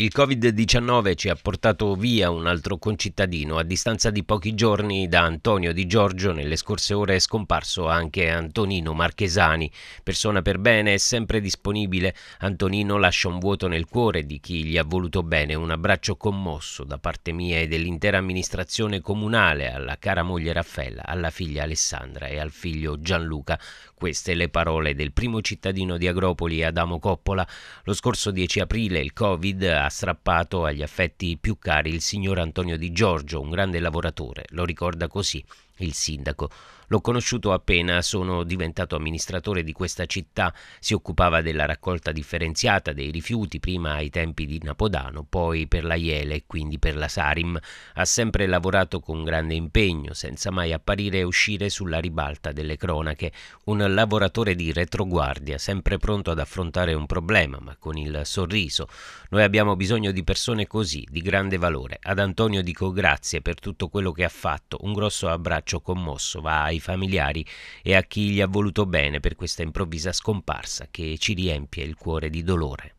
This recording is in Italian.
Il Covid-19 ci ha portato via un altro concittadino. A distanza di pochi giorni da Antonio Di Giorgio, nelle scorse ore è scomparso anche Antonino Marchesani. Persona per bene e sempre disponibile, Antonino lascia un vuoto nel cuore di chi gli ha voluto bene. Un abbraccio commosso da parte mia e dell'intera amministrazione comunale alla cara moglie Raffaella, alla figlia Alessandra e al figlio Gianluca. Queste le parole del primo cittadino di Agropoli, Adamo Coppola. Lo scorso 10 aprile il Covid ha ha strappato agli affetti più cari il signor Antonio Di Giorgio, un grande lavoratore. Lo ricorda così il sindaco. L'ho conosciuto appena sono diventato amministratore di questa città, si occupava della raccolta differenziata dei rifiuti prima ai tempi di Napodano, poi per la Iele e quindi per la Sarim. Ha sempre lavorato con grande impegno, senza mai apparire e uscire sulla ribalta delle cronache, un lavoratore di retroguardia, sempre pronto ad affrontare un problema, ma con il sorriso. Noi abbiamo bisogno di persone così, di grande valore. Ad Antonio dico grazie per tutto quello che ha fatto, un grosso abbraccio abbraccio commosso va ai familiari e a chi gli ha voluto bene per questa improvvisa scomparsa che ci riempie il cuore di dolore.